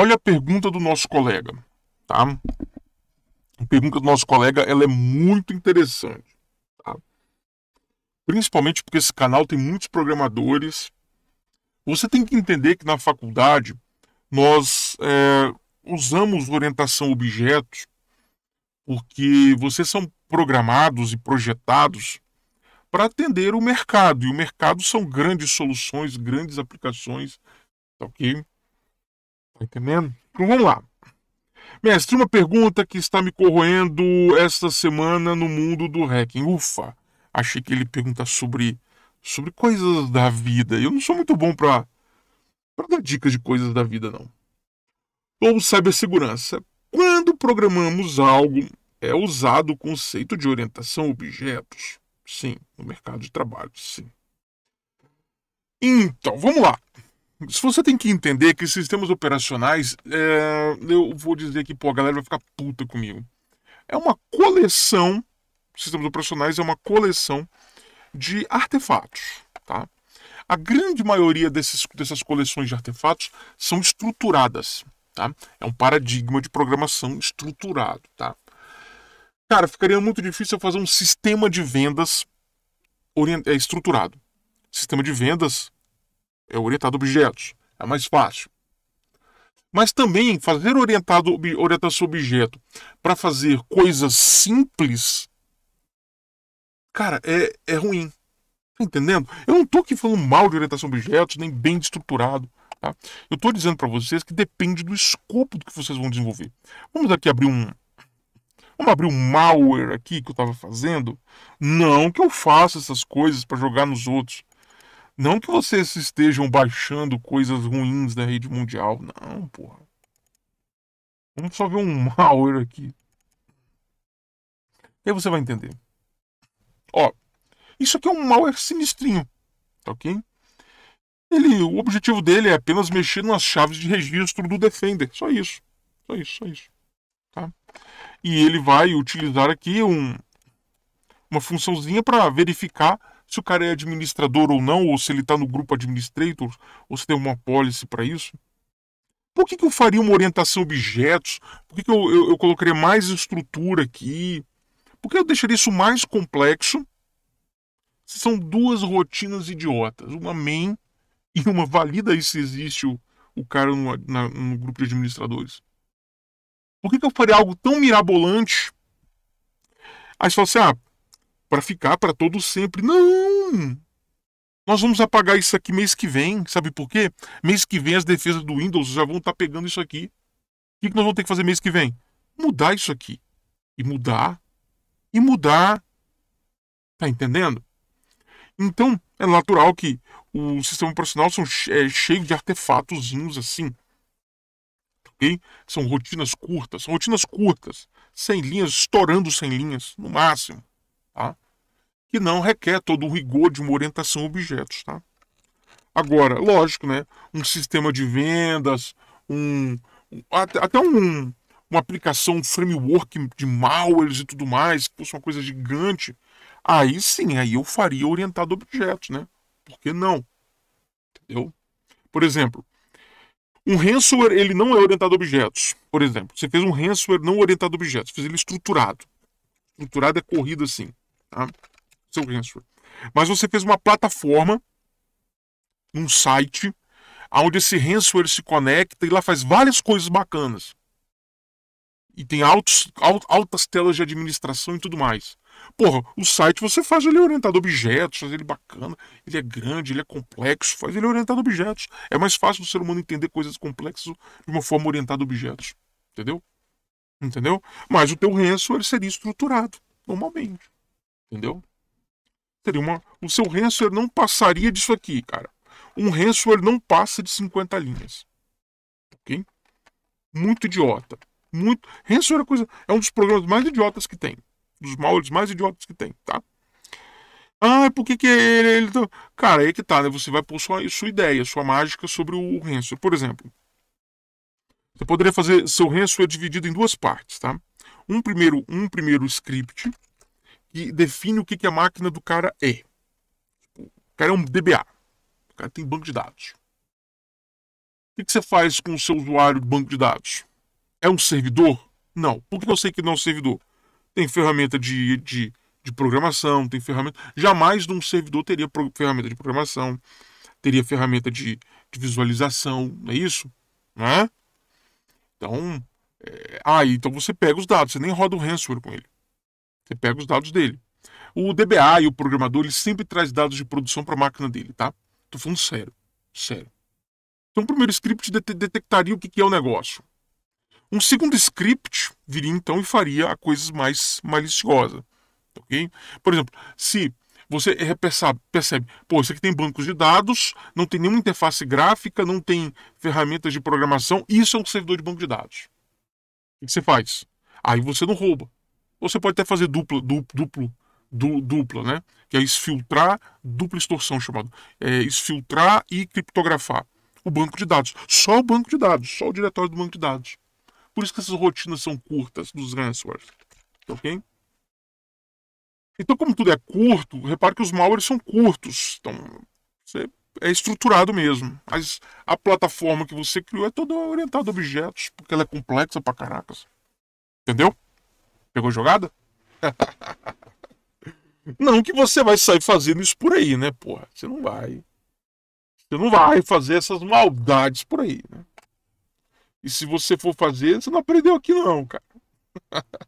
Olha a pergunta do nosso colega, tá? A pergunta do nosso colega, ela é muito interessante, tá? Principalmente porque esse canal tem muitos programadores. Você tem que entender que na faculdade nós é, usamos orientação objetos porque vocês são programados e projetados para atender o mercado. E o mercado são grandes soluções, grandes aplicações, tá ok? Tá entendendo? Então vamos lá. Mestre, uma pergunta que está me corroendo esta semana no mundo do hacking. Ufa, achei que ele pergunta sobre sobre coisas da vida. Eu não sou muito bom para para dar dicas de coisas da vida não. Ou cibersegurança. Quando programamos algo, é usado o conceito de orientação a objetos. Sim, no mercado de trabalho, sim. Então, vamos lá. Se você tem que entender que sistemas operacionais, é, eu vou dizer que pô, a galera vai ficar puta comigo. É uma coleção, sistemas operacionais é uma coleção de artefatos, tá? A grande maioria desses, dessas coleções de artefatos são estruturadas, tá? É um paradigma de programação estruturado, tá? Cara, ficaria muito difícil fazer um sistema de vendas é, estruturado. Sistema de vendas é orientado a objetos. É mais fácil. Mas também fazer orientado, orientação a objeto para fazer coisas simples, cara, é, é ruim. Tá entendendo? Eu não tô aqui falando mal de orientação a objetos, nem bem estruturado. Tá? Eu estou dizendo para vocês que depende do escopo do que vocês vão desenvolver. Vamos aqui abrir um. Vamos abrir um malware aqui que eu estava fazendo. Não que eu faça essas coisas para jogar nos outros. Não que vocês estejam baixando coisas ruins da rede mundial. Não, porra. Vamos só ver um malware aqui. E aí você vai entender. Ó, isso aqui é um malware sinistrinho, tá ok? Ele, o objetivo dele é apenas mexer nas chaves de registro do Defender. Só isso. Só isso, só isso. Tá? E ele vai utilizar aqui um, uma funçãozinha para verificar se o cara é administrador ou não, ou se ele está no grupo administrator, ou se tem uma policy para isso? Por que, que eu faria uma orientação objetos? Por que, que eu, eu, eu colocaria mais estrutura aqui? Por que eu deixaria isso mais complexo? São duas rotinas idiotas. Uma main e uma valida aí se existe o, o cara no, na, no grupo de administradores. Por que, que eu faria algo tão mirabolante? Aí você fala assim, ah, para ficar para todo sempre. Não! Nós vamos apagar isso aqui mês que vem, sabe por quê? Mês que vem as defesas do Windows já vão estar tá pegando isso aqui. O que nós vamos ter que fazer mês que vem? Mudar isso aqui. E mudar. E mudar. Tá entendendo? Então, é natural que o sistema operacional são é, cheio de artefatozinhos assim. ok São rotinas curtas, são rotinas curtas, sem linhas, estourando sem linhas, no máximo que não requer todo o rigor de uma orientação a objetos, tá? Agora, lógico, né? Um sistema de vendas, um até um, uma aplicação, um framework de malwares e tudo mais, que fosse uma coisa gigante, aí sim, aí eu faria orientado a objetos, né? Por que não? Entendeu? Por exemplo, um ransomware, ele não é orientado a objetos. Por exemplo, você fez um ransomware não orientado a objetos, fez ele estruturado. Estruturado é corrido assim, tá? seu Ransomware. Mas você fez uma plataforma, um site, onde esse ransomware se conecta e lá faz várias coisas bacanas. E tem altos, altas telas de administração e tudo mais. Porra, o site você faz ele é orientado a objetos, faz ele bacana, ele é grande, ele é complexo, faz ele orientado a objetos. É mais fácil do ser humano entender coisas complexas de uma forma orientada a objetos. Entendeu? Entendeu? Mas o teu ransomware seria estruturado, normalmente. Entendeu? teria uma, o seu ransomware não passaria disso aqui, cara. Um ransomware não passa de 50 linhas. Ok? Muito idiota. Muito. Ransomware é, coisa, é um dos programas mais idiotas que tem. Dos malwares mais idiotas que tem, tá? Ah, é por que, que ele, ele. Tá, cara, aí que tá, né? Você vai pôr sua, sua ideia, sua mágica sobre o ransomware. Por exemplo, você poderia fazer seu ransomware é dividido em duas partes, tá? Um primeiro, um primeiro script que define o que, que a máquina do cara é. Tipo, o cara é um DBA. O cara tem banco de dados. O que, que você faz com o seu usuário de banco de dados? É um servidor? Não. Por que eu sei que não é um servidor? Tem ferramenta de, de, de programação, tem ferramenta. Jamais num servidor teria pro... ferramenta de programação, teria ferramenta de, de visualização, não é isso? Não é? Então, é... ah, então você pega os dados, você nem roda o ransomware com ele. Você pega os dados dele. O DBA e o programador, ele sempre traz dados de produção para a máquina dele, tá? Tô falando sério, sério. Então, o primeiro script detectaria o que, que é o negócio. Um segundo script viria então e faria a coisas mais maliciosa, ok? Por exemplo, se você é, percebe, percebe, pô, isso aqui tem bancos de dados, não tem nenhuma interface gráfica, não tem ferramentas de programação, isso é um servidor de banco de dados. O que você faz? Aí você não rouba você pode até fazer dupla, duplo, du, dupla, né? Que é exfiltrar, dupla extorsão chamado. É, exfiltrar e criptografar o banco de dados. Só o banco de dados, só o diretório do banco de dados. Por isso que essas rotinas são curtas dos ransomware. Tá ok? Então, como tudo é curto, repare que os malwares são curtos. Então, você é estruturado mesmo. Mas a plataforma que você criou é toda orientada a objetos, porque ela é complexa pra caracas. Entendeu? Pegou jogada? não que você vai sair fazendo isso por aí, né, porra? Você não vai. Você não vai fazer essas maldades por aí, né? E se você for fazer, você não aprendeu aqui não, cara.